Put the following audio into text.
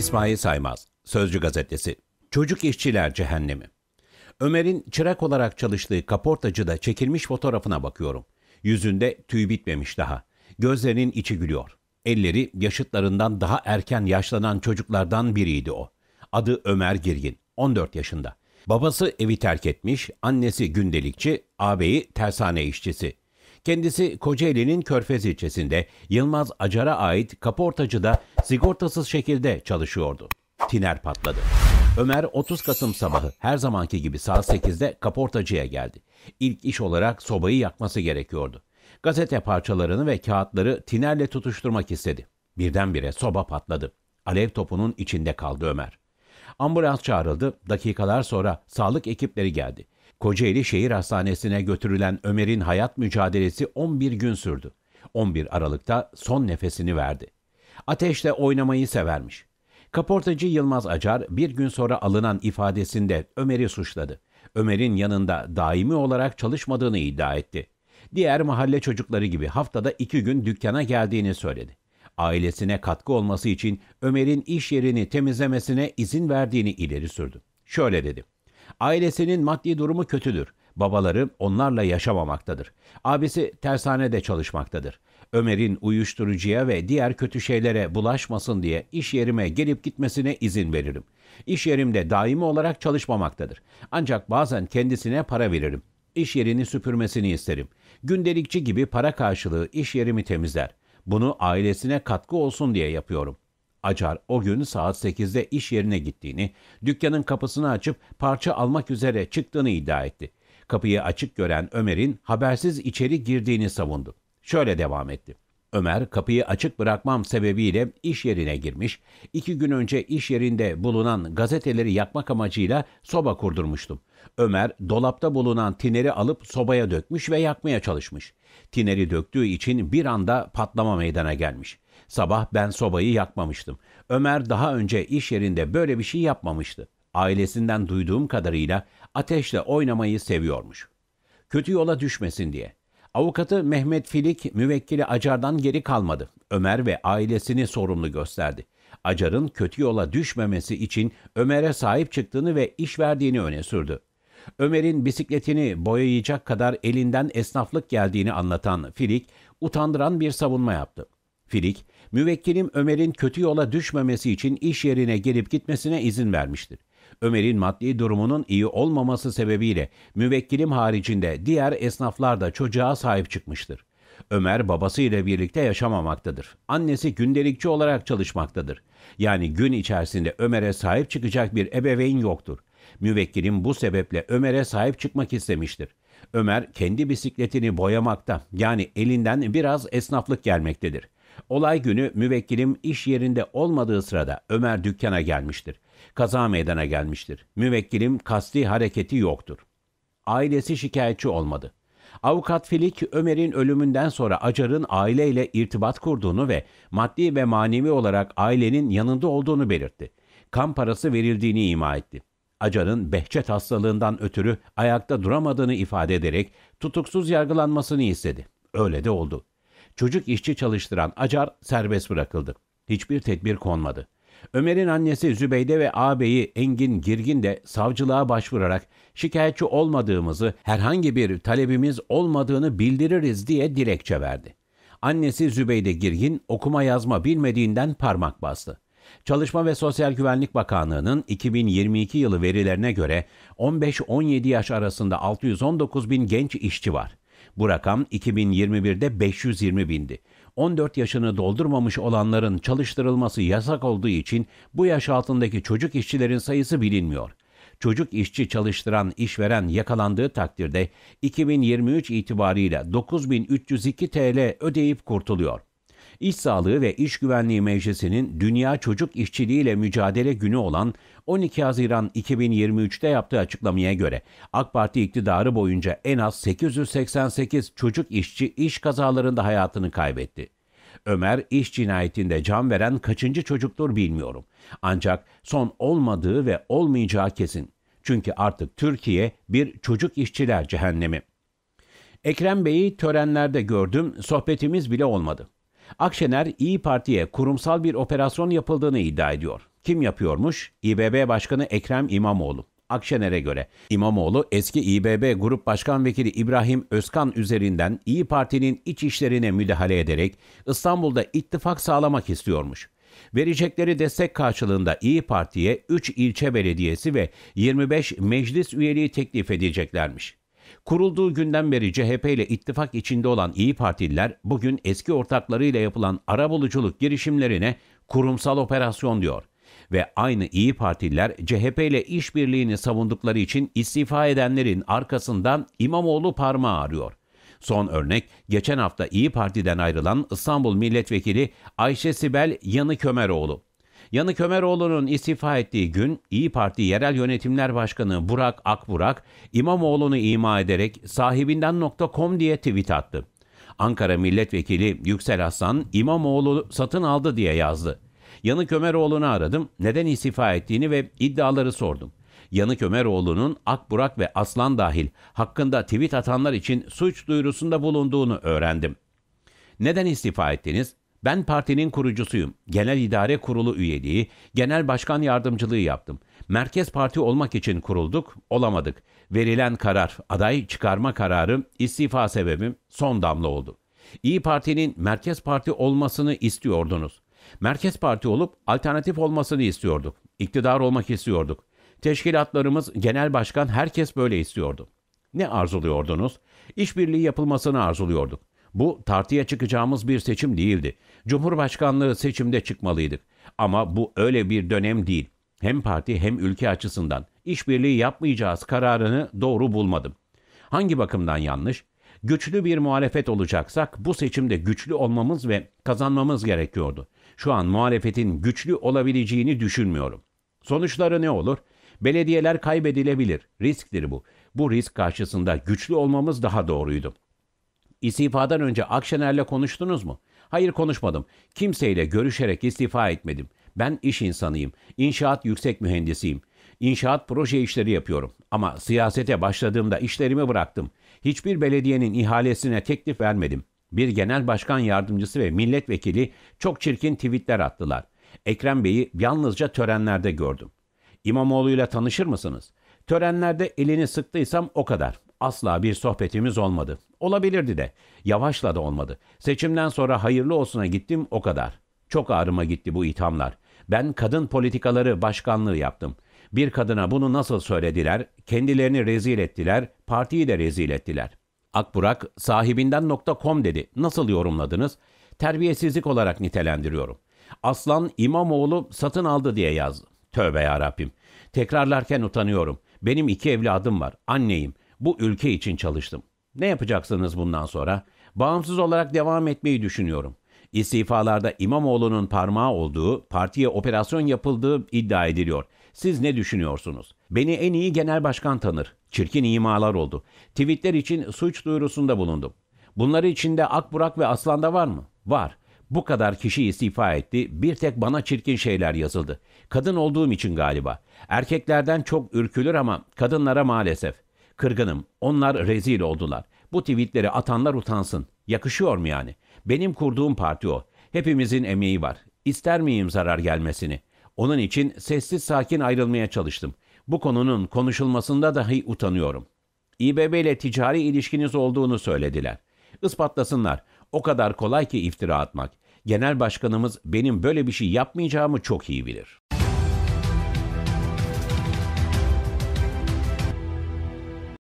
İsmail Saymaz, Sözcü Gazetesi. Çocuk işçiler cehennemi. Ömer'in çırak olarak çalıştığı kaportacıda çekilmiş fotoğrafına bakıyorum. Yüzünde tüy bitmemiş daha. Gözlerinin içi gülüyor. Elleri yaşıtlarından daha erken yaşlanan çocuklardan biriydi o. Adı Ömer Girgin, 14 yaşında. Babası evi terk etmiş, annesi gündelikçi, ağabeyi tersane işçisi. Kendisi Kocaeli'nin Körfez ilçesinde Yılmaz Acar'a ait kaportacıda sigortasız şekilde çalışıyordu. Tiner patladı. Ömer 30 Kasım sabahı her zamanki gibi saat 8'de kaportacıya geldi. İlk iş olarak sobayı yakması gerekiyordu. Gazete parçalarını ve kağıtları tinerle tutuşturmak istedi. Birdenbire soba patladı. Alev topunun içinde kaldı Ömer. Ambulans çağrıldı. Dakikalar sonra sağlık ekipleri geldi. Kocaeli Şehir Hastanesi'ne götürülen Ömer'in hayat mücadelesi 11 gün sürdü. 11 Aralık'ta son nefesini verdi. Ateşle oynamayı severmiş. Kaportacı Yılmaz Acar bir gün sonra alınan ifadesinde Ömer'i suçladı. Ömer'in yanında daimi olarak çalışmadığını iddia etti. Diğer mahalle çocukları gibi haftada iki gün dükkana geldiğini söyledi. Ailesine katkı olması için Ömer'in iş yerini temizlemesine izin verdiğini ileri sürdü. Şöyle dedi. Ailesinin maddi durumu kötüdür. Babaları onlarla yaşamamaktadır. Abisi tersanede çalışmaktadır. Ömer'in uyuşturucuya ve diğer kötü şeylere bulaşmasın diye iş yerime gelip gitmesine izin veririm. İş yerimde daimi olarak çalışmamaktadır. Ancak bazen kendisine para veririm. İş yerini süpürmesini isterim. Gündelikçi gibi para karşılığı iş yerimi temizler. Bunu ailesine katkı olsun diye yapıyorum.'' Acar o gün saat 8'de iş yerine gittiğini, dükkanın kapısını açıp parça almak üzere çıktığını iddia etti. Kapıyı açık gören Ömer'in habersiz içeri girdiğini savundu. Şöyle devam etti. Ömer kapıyı açık bırakmam sebebiyle iş yerine girmiş, iki gün önce iş yerinde bulunan gazeteleri yakmak amacıyla soba kurdurmuştum. Ömer dolapta bulunan tineri alıp sobaya dökmüş ve yakmaya çalışmış. Tineri döktüğü için bir anda patlama meydana gelmiş. Sabah ben sobayı yakmamıştım. Ömer daha önce iş yerinde böyle bir şey yapmamıştı. Ailesinden duyduğum kadarıyla ateşle oynamayı seviyormuş. Kötü yola düşmesin diye. Avukatı Mehmet Filik müvekkili Acar'dan geri kalmadı. Ömer ve ailesini sorumlu gösterdi. Acar'ın kötü yola düşmemesi için Ömer'e sahip çıktığını ve iş verdiğini öne sürdü. Ömer'in bisikletini boyayacak kadar elinden esnaflık geldiğini anlatan Filik, utandıran bir savunma yaptı. Filik, müvekkilim Ömer'in kötü yola düşmemesi için iş yerine gelip gitmesine izin vermiştir. Ömer'in maddi durumunun iyi olmaması sebebiyle müvekkilim haricinde diğer esnaflar da çocuğa sahip çıkmıştır. Ömer babasıyla birlikte yaşamamaktadır. Annesi gündelikçi olarak çalışmaktadır. Yani gün içerisinde Ömer'e sahip çıkacak bir ebeveyn yoktur. Müvekkilim bu sebeple Ömer'e sahip çıkmak istemiştir. Ömer kendi bisikletini boyamakta yani elinden biraz esnaflık gelmektedir. Olay günü müvekkilim iş yerinde olmadığı sırada Ömer dükkana gelmiştir. Kaza meydana gelmiştir. Müvekkilim kasti hareketi yoktur. Ailesi şikayetçi olmadı. Avukat Filik, Ömer'in ölümünden sonra Acar'ın aileyle irtibat kurduğunu ve maddi ve manevi olarak ailenin yanında olduğunu belirtti. Kan parası verildiğini ima etti. Acar'ın Behçet hastalığından ötürü ayakta duramadığını ifade ederek tutuksuz yargılanmasını istedi. Öyle de oldu. Çocuk işçi çalıştıran Acar serbest bırakıldı. Hiçbir tedbir konmadı. Ömer'in annesi Zübeyde ve ağabeyi Engin Girgin de savcılığa başvurarak şikayetçi olmadığımızı, herhangi bir talebimiz olmadığını bildiririz diye dilekçe verdi. Annesi Zübeyde Girgin okuma yazma bilmediğinden parmak bastı. Çalışma ve Sosyal Güvenlik Bakanlığı'nın 2022 yılı verilerine göre 15-17 yaş arasında 619 bin genç işçi var. Bu rakam 2021'de 520 bindi. 14 yaşını doldurmamış olanların çalıştırılması yasak olduğu için bu yaş altındaki çocuk işçilerin sayısı bilinmiyor. Çocuk işçi çalıştıran işveren yakalandığı takdirde 2023 itibarıyla 9302 TL ödeyip kurtuluyor. İş Sağlığı ve İş Güvenliği Meclisi'nin Dünya Çocuk İşçiliği ile Mücadele Günü olan 12 Haziran 2023'te yaptığı açıklamaya göre AK Parti iktidarı boyunca en az 888 çocuk işçi iş kazalarında hayatını kaybetti. Ömer iş cinayetinde can veren kaçıncı çocuktur bilmiyorum. Ancak son olmadığı ve olmayacağı kesin. Çünkü artık Türkiye bir çocuk işçiler cehennemi. Ekrem Bey'i törenlerde gördüm, sohbetimiz bile olmadı. Akşener İyi Parti'ye kurumsal bir operasyon yapıldığını iddia ediyor. Kim yapıyormuş? İBB Başkanı Ekrem İmamoğlu. Akşener'e göre İmamoğlu eski İBB Grup Başkan Vekili İbrahim Özkan üzerinden İyi Parti'nin iç işlerine müdahale ederek İstanbul'da ittifak sağlamak istiyormuş. Verecekleri destek karşılığında İyi Parti'ye 3 ilçe belediyesi ve 25 meclis üyeliği teklif edeceklermiş. Kurulduğu günden beri CHP ile ittifak içinde olan İyi Partililer bugün eski ortaklarıyla yapılan arabuluculuk girişimlerine kurumsal operasyon diyor ve aynı İyi Partililer CHP ile işbirliğini savundukları için istifa edenlerin arkasından İmamoğlu parmağı arıyor. Son örnek geçen hafta İyi Parti'den ayrılan İstanbul Milletvekili Ayşe Sibel Yanıkömeroğlu. Yanık Ömeroğlu'nun istifa ettiği gün İyi Parti Yerel Yönetimler Başkanı Burak Akburak İmamoğlu'nu ima ederek sahibinden.com diye tweet attı. Ankara Milletvekili Yüksel Aslan İmamoğlu satın aldı diye yazdı. Yanık Ömeroğlu'nu aradım, neden istifa ettiğini ve iddiaları sordum. Yanık Ömeroğlu'nun Akburak ve Aslan dahil hakkında tweet atanlar için suç duyurusunda bulunduğunu öğrendim. Neden istifa ettiniz? Ben partinin kurucusuyum. Genel İdare Kurulu üyeliği, genel başkan yardımcılığı yaptım. Merkez parti olmak için kurulduk, olamadık. Verilen karar, aday çıkarma kararı, istifa sebebim son damla oldu. İyi Parti'nin merkez parti olmasını istiyordunuz. Merkez parti olup alternatif olmasını istiyorduk. İktidar olmak istiyorduk. Teşkilatlarımız, genel başkan herkes böyle istiyordu. Ne arzuluyordunuz? İşbirliği yapılmasını arzuluyorduk. Bu tartıya çıkacağımız bir seçim değildi. Cumhurbaşkanlığı seçimde çıkmalıydık. Ama bu öyle bir dönem değil. Hem parti hem ülke açısından işbirliği yapmayacağız kararını doğru bulmadım. Hangi bakımdan yanlış? Güçlü bir muhalefet olacaksak bu seçimde güçlü olmamız ve kazanmamız gerekiyordu. Şu an muhalefetin güçlü olabileceğini düşünmüyorum. Sonuçları ne olur? Belediyeler kaybedilebilir. Risktir bu. Bu risk karşısında güçlü olmamız daha doğruydu. İstifadan önce Akşener'le konuştunuz mu? Hayır konuşmadım. Kimseyle görüşerek istifa etmedim. Ben iş insanıyım. İnşaat yüksek mühendisiyim. İnşaat proje işleri yapıyorum ama siyasete başladığımda işlerimi bıraktım. Hiçbir belediyenin ihalesine teklif vermedim. Bir genel başkan yardımcısı ve milletvekili çok çirkin tweetler attılar. Ekrem Bey'i yalnızca törenlerde gördüm. İmamoğlu'yla tanışır mısınız? Törenlerde elini sıktıysam o kadar asla bir sohbetimiz olmadı. Olabilirdi de. Yavaş'la da olmadı. Seçimden sonra hayırlı olsuna gittim o kadar. Çok ağrıma gitti bu ithamlar. Ben kadın politikaları başkanlığı yaptım. Bir kadına bunu nasıl söylediler, kendilerini rezil ettiler, partiyi de rezil ettiler. Akburak sahibinden nokta sahibinden.com dedi. Nasıl yorumladınız? Terbiyesizlik olarak nitelendiriyorum. Aslan İmamoğlu satın aldı diye yazdı. Tövbe yarabbim. Tekrarlarken utanıyorum. Benim iki evladım var. Anneyim. Bu ülke için çalıştım. Ne yapacaksınız bundan sonra? Bağımsız olarak devam etmeyi düşünüyorum. İstifalarda İmamoğlu'nun parmağı olduğu, partiye operasyon yapıldığı iddia ediliyor. Siz ne düşünüyorsunuz? Beni en iyi genel başkan tanır. Çirkin imalar oldu. Tweetler için suç duyurusunda bulundum. Bunları içinde Akburak ve Aslan'da var mı? Var. Bu kadar kişi istifa etti, bir tek bana çirkin şeyler yazıldı. Kadın olduğum için galiba. Erkeklerden çok ürkülür ama kadınlara maalesef. Kırgınım. Onlar rezil oldular. Bu tweetleri atanlar utansın. Yakışıyor mu yani? Benim kurduğum parti o. Hepimizin emeği var. İster miyim zarar gelmesini? Onun için sessiz sakin ayrılmaya çalıştım. Bu konunun konuşulmasında dahi utanıyorum. İBB ile ticari ilişkiniz olduğunu söylediler. Ispatlasınlar. O kadar kolay ki iftira atmak. Genel başkanımız benim böyle bir şey yapmayacağımı çok iyi bilir.